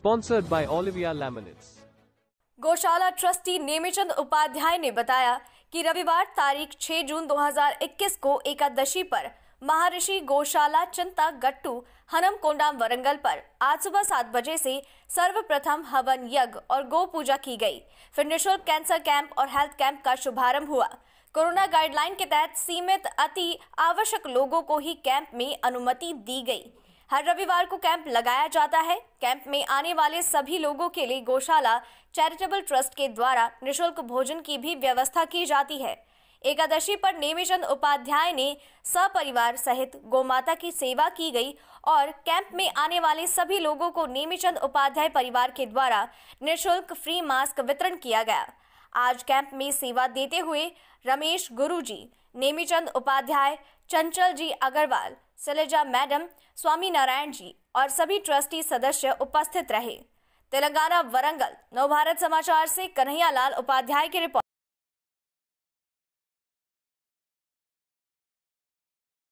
sponsored by Olivia laminates गौशाला trustee Nemichand Upadhyay ने बताया कि रविवार तारीख 6 जून 2021 को एकादशी पर महर्षि गौशाला चिंता गट्टू हनम कोंडाम वरंगल पर आज सुबह सात बजे से सर्वप्रथम हवन यज्ञ और गौ पूजा की गई फिर निःशुल्क कैंसर कैंप और हेल्थ कैंप का शुभारंभ हुआ कोरोना गाइडलाइन के तहत सीमित अति आवश्यक लोगों को ही कैंप में अनुमति दी गई हर रविवार को कैंप लगाया जाता है कैंप में आने वाले सभी लोगों के लिए गौशाला चैरिटेबल ट्रस्ट के द्वारा निशुल्क भोजन की भी व्यवस्था की जाती है एकादशी पर नेमीचंद उपाध्याय ने सपरिवार सहित गोमाता की सेवा की गई और कैंप में आने वाले सभी लोगों को नेमीचंद उपाध्याय परिवार के द्वारा निशुल्क फ्री मास्क वितरण किया गया आज कैंप में सेवा देते हुए रमेश गुरुजी नेमीचंद उपाध्याय चंचल जी अग्रवाल सलेजा मैडम स्वामी नारायण जी और सभी ट्रस्टी सदस्य उपस्थित रहे तेलंगाना वरंगल नवभारत समाचार से लाल उपाध्याय की रिपोर्ट